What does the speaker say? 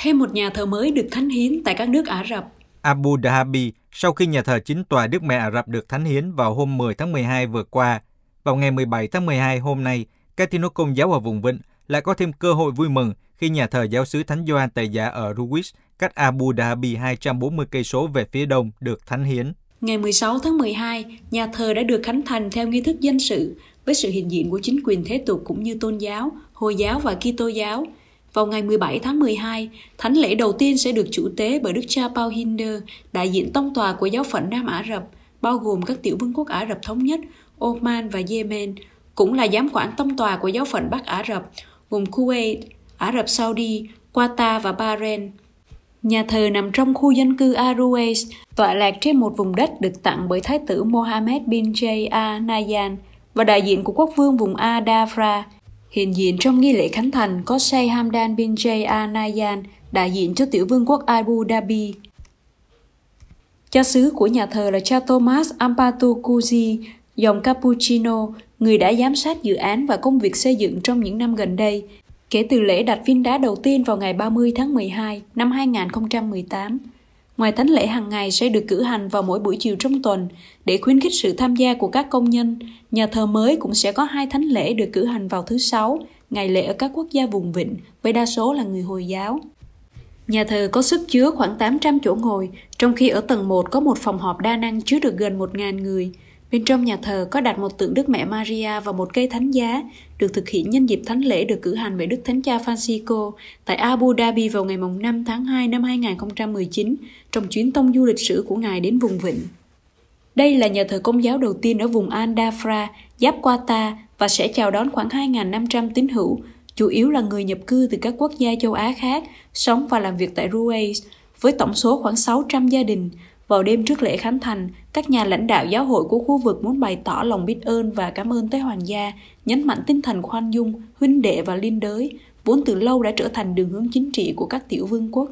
thêm một nhà thờ mới được thánh hiến tại các nước Ả Rập. Abu Dhabi, sau khi nhà thờ chính tòa Đức Mẹ Ả Rập được thánh hiến vào hôm 10 tháng 12 vừa qua, vào ngày 17 tháng 12 hôm nay, các tín hữu công giáo ở vùng Vịnh lại có thêm cơ hội vui mừng khi nhà thờ giáo xứ Thánh Gioan Tây Giả ở Ruwais, cách Abu Dhabi 240 cây số về phía đông được thánh hiến. Ngày 16 tháng 12, nhà thờ đã được khánh thành theo nghi thức dân sự với sự hiện diện của chính quyền thế tục cũng như tôn giáo, Hồi giáo và Kitô giáo. Vào ngày 17 tháng 12, thánh lễ đầu tiên sẽ được chủ tế bởi Đức cha Paul Hinder, đại diện tông tòa của giáo phận Nam Ả Rập, bao gồm các tiểu vương quốc Ả Rập Thống Nhất, Oman và Yemen, cũng là giám quản tông tòa của giáo phận Bắc Ả Rập, gồm Kuwait, Ả Rập Saudi, Qatar và Bahrain. Nhà thờ nằm trong khu dân cư Aruwais, tọa lạc trên một vùng đất được tặng bởi Thái tử Mohammed bin Jay A. Nayan và đại diện của quốc vương vùng A. Dafra, Hiện diện trong nghi lễ khánh thành có Sheikh Hamdan bin Jay Al Nahyan, đại diện cho tiểu vương quốc Abu Dhabi. Cha xứ của nhà thờ là cha Thomas Ampatu Kuzi, dòng Cappuccino, người đã giám sát dự án và công việc xây dựng trong những năm gần đây, kể từ lễ đặt viên đá đầu tiên vào ngày 30 tháng 12 năm 2018 ngoài thánh lễ hàng ngày sẽ được cử hành vào mỗi buổi chiều trong tuần để khuyến khích sự tham gia của các công nhân. Nhà thờ mới cũng sẽ có hai thánh lễ được cử hành vào thứ Sáu, ngày lễ ở các quốc gia vùng vịnh, với đa số là người Hồi giáo. Nhà thờ có sức chứa khoảng 800 chỗ ngồi, trong khi ở tầng 1 có một phòng họp đa năng chứa được gần 1.000 người – Bên trong nhà thờ có đặt một tượng Đức Mẹ Maria và một cây thánh giá, được thực hiện nhân dịp thánh lễ được cử hành bởi Đức Thánh Cha Francisco tại Abu Dhabi vào ngày 5 tháng 2 năm 2019 trong chuyến tông du lịch sử của Ngài đến vùng Vịnh. Đây là nhà thờ công giáo đầu tiên ở vùng Andafra, giáp Qatar và sẽ chào đón khoảng 2.500 tín hữu, chủ yếu là người nhập cư từ các quốc gia châu Á khác, sống và làm việc tại Ruais, với tổng số khoảng 600 gia đình, vào đêm trước lễ khánh thành, các nhà lãnh đạo giáo hội của khu vực muốn bày tỏ lòng biết ơn và cảm ơn tới hoàng gia, nhấn mạnh tinh thần khoan dung, huynh đệ và liên đới, vốn từ lâu đã trở thành đường hướng chính trị của các tiểu vương quốc.